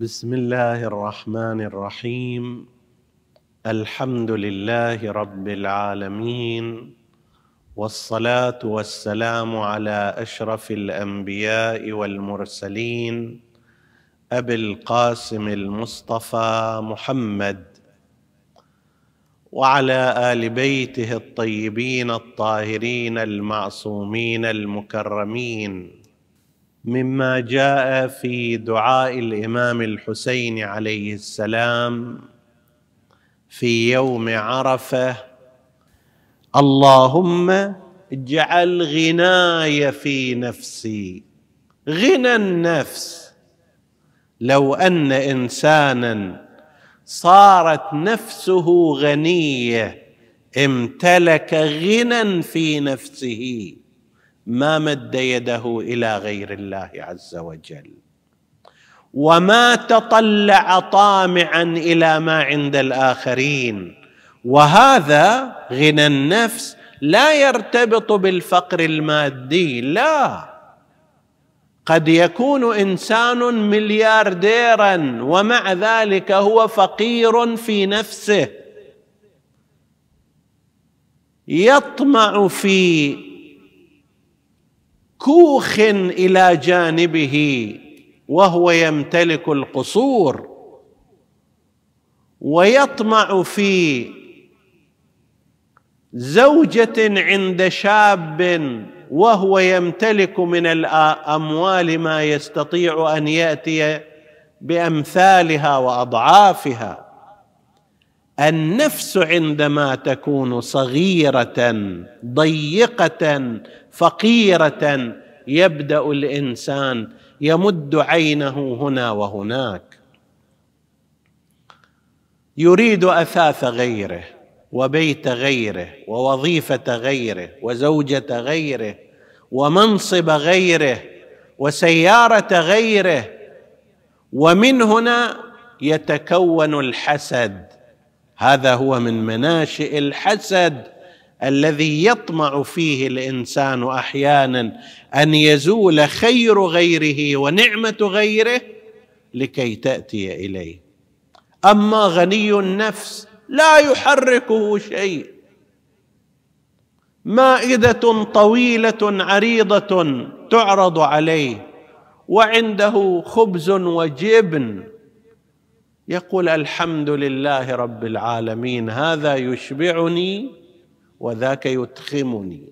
بسم الله الرحمن الرحيم الحمد لله رب العالمين والصلاه والسلام على اشرف الانبياء والمرسلين ابي القاسم المصطفى محمد وعلى ال بيته الطيبين الطاهرين المعصومين المكرمين مما جاء في دعاء الامام الحسين عليه السلام في يوم عرفه اللهم اجعل غناي في نفسي غنى النفس لو ان انسانا صارت نفسه غنيه امتلك غنى في نفسه ما مد يده الى غير الله عز وجل وما تطلع طامعا الى ما عند الاخرين وهذا غنى النفس لا يرتبط بالفقر المادي لا قد يكون انسان مليارديرا ومع ذلك هو فقير في نفسه يطمع في كوخ الى جانبه وهو يمتلك القصور ويطمع في زوجه عند شاب وهو يمتلك من الاموال ما يستطيع ان ياتي بامثالها واضعافها النفس عندما تكون صغيره ضيقه فقيره يبدا الانسان يمد عينه هنا وهناك يريد اثاث غيره وبيت غيره ووظيفه غيره وزوجه غيره ومنصب غيره وسياره غيره ومن هنا يتكون الحسد هذا هو من مناشئ الحسد الذي يطمع فيه الانسان احيانا ان يزول خير غيره ونعمه غيره لكي تاتي اليه اما غني النفس لا يحركه شيء مائده طويله عريضه تعرض عليه وعنده خبز وجبن يقول الحمد لله رب العالمين هذا يشبعني وذاك يتخمني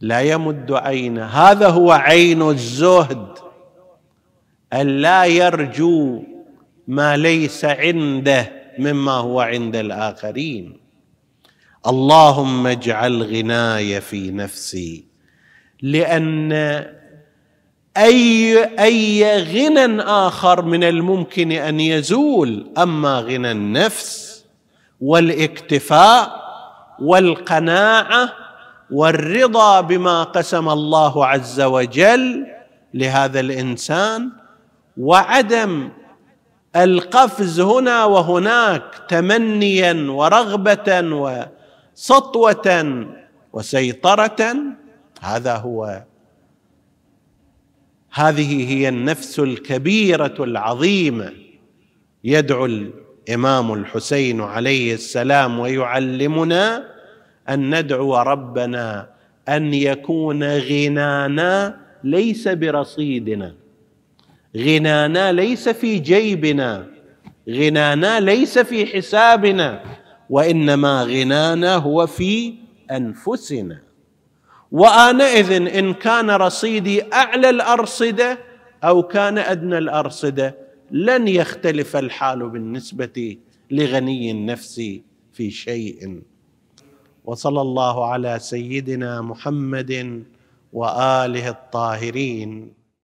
لا يمد عينه هذا هو عين الزهد الا يرجو ما ليس عنده مما هو عند الاخرين اللهم اجعل غناي في نفسي لان أي, أي غنى آخر من الممكن أن يزول أما غنى النفس والاكتفاء والقناعة والرضا بما قسم الله عز وجل لهذا الإنسان وعدم القفز هنا وهناك تمنيا ورغبه وسطوه وسيطره هذا هو هذه هي النفس الكبيره العظيمه يدعو الامام الحسين عليه السلام ويعلمنا ان ندعو ربنا ان يكون غنانا ليس برصيدنا غنانا ليس في جيبنا غنانا ليس في حسابنا وانما غنانا هو في انفسنا وآنئذ إن كان رصيدي أعلى الأرصدة أو كان أدنى الأرصدة لن يختلف الحال بالنسبة لغني النفس في شيء وصلى الله على سيدنا محمد وآله الطاهرين